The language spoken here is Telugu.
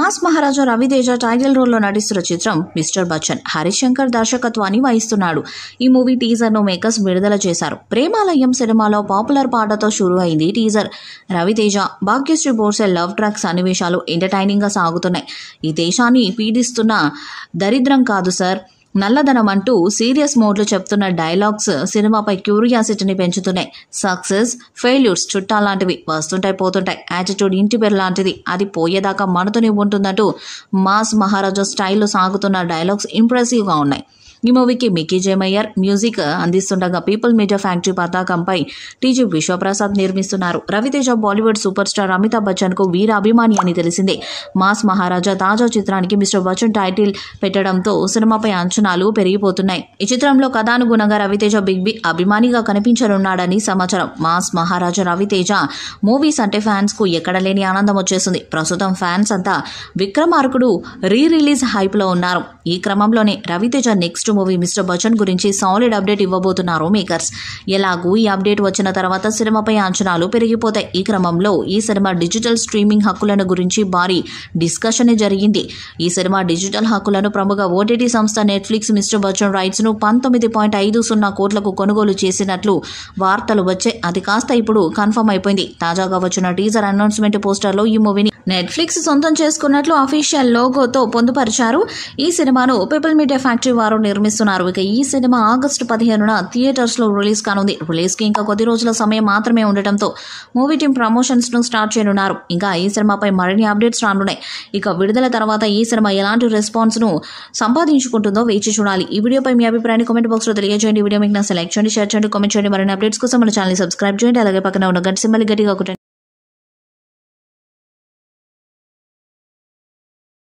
మాస్ మహారాజా రవితేజ టైటిల్ రోల్లో నటిస్తున్న చిత్రం మిస్టర్ బచ్చన్ హరిశంకర్ దర్శకత్వాన్ని వహిస్తున్నాడు ఈ మూవీ టీజర్ను మేకర్స్ విడుదల చేశారు ప్రేమాలయం సినిమాలో పాపులర్ పాటతో షురు అయింది teaser Raviteja Bhagyashree Borse love track సన్నివేశాలు ఎంటర్టైనింగ్గా సాగుతున్నాయి ఈ దేశాన్ని పీడిస్తున్న దరిద్రం కాదు సార్ నల్లధనం అంటూ సీరియస్ మోడ్లు చెప్తున్న డైలాగ్స్ సినిమాపై క్యూరియాసిటీని పెంచుతున్నాయి సక్సెస్ ఫెయిల్యూర్స్ చుట్టాలాంటివి వస్తుంటాయి పోతుంటాయి యాటిట్యూడ్ ఇంటి పేరు లాంటిది అది పోయేదాకా మనతోనే ఉంటుందంటూ మాస్ మహారాజా స్టైల్లో సాగుతున్న డైలాగ్స్ ఇంప్రెసివ్గా ఉన్నాయి ఈ మూవీకి మిక్కీ జేమయ్యర్ మ్యూజిక్ అందిస్తుండగా పీపుల్ మీడియా ఫ్యాక్టరీ పతాకంపై టీజీ విశ్వప్రసాద్ నిర్మిస్తున్నారు Ravi Teja Bollywood super star Amitabh Bachchan కు వీర అభిమాని అని తెలిసిందే మాస్ మహారాజా తాజా చిత్రానికి మిస్టర్ బచ్చన్ టైటిల్ పెట్టడంతో సినిమాపై అంచనాలు పెరిగిపోతున్నాయి ఈ చిత్రంలో కథానుగుణంగా రవితేజ బిగ్ బి అభిమానిగా కనిపించనున్నాడని సమాచారం మాస్ మహారాజా రవితేజ మూవీస్ అంటే ఫ్యాన్స్ కు ఎక్కడ లేని ఆనందం వచ్చేసింది ప్రస్తుతం ఫ్యాన్స్ అంతా విక్రమార్కుడు రీ రిలీజ్ హైప్ లో ఉన్నారు ఈ క్రమంలోనే Ravi Teja next next movie mister Bachchan గురించి సాలిడ్ అప్డేట్ ఇవ్వబోతున్నారు మేకర్స్ ఎలాగూ ఈ అప్డేట్ వచ్చిన తర్వాత సినిమాపై అంచనాలు పెరిగిపోతాయి ఈ క్రమంలో ఈ సినిమా డిజిటల్ స్ట్రీమింగ్ హక్కులను గురించి భారీ డిస్కషన్ జరిగింది ఈ సినిమా డిజిటల్ హక్కులను ప్రముఖ ఓటీటీ సంస్థ నెట్ఫ్లిక్స్ మిస్టర్ బచ్చన్ ను పంతొమ్మిది పాయింట్ ఐదు సున్నా కోట్లకు కొనుగోలు చేసినట్లు వార్తలు వచ్చే అది కాస్త ఇప్పుడు కన్ఫర్మ్ అయిపోయింది తాజాగా వచ్చిన టీజర్ అనౌన్స్మెంట్ పోస్టర్ లో ఈ మూవీని నెట్ఫ్లిక్స్ సొంతం చేసుకున్నట్లు అఫీషియల్ లోగోతో పొందుపరిచారు ఈ సినిమాను పీపుల్ మీడియా ఫ్యాక్టరీ వారు నిర్మించారు నిర్మిస్తున్నారు ఇక ఈ సినిమా ఆగస్టు పదిహేనున థియేటర్స్ లో రిలీజ్ కానుంది రిలీజ్ కి ఇంకా కొద్ది రోజుల సమయం మాత్రమే ఉండటంతో మూవీ టీం ప్రమోషన్స్ ను స్టార్ట్ చేయనున్నారు ఇంకా ఈ సినిమాపై మరిన్ని అప్డేట్స్ రానున్నాయి ఇక విడుదల తర్వాత ఈ సినిమా ఎలాంటి రెస్పాన్స్ ను సంపాదించుకుంటుందో వేచి చూడాలి ఈ వీడియోపై మీ అభిప్రాయాన్ని కామెంట్ లో తెలియజేయండి వీడియో మీకు నచ్చితే లైక్ చేయండి షేర్ చేయండి కామెంట్ చేయండి మరిన్ని అప్డేట్స్ కోసం మన ఛానల్ సబ్స్క్రైబ్ చేయండి అలాగే పక్కన ఉన్న గంట సింబల్ గట్టిగా ఒకటి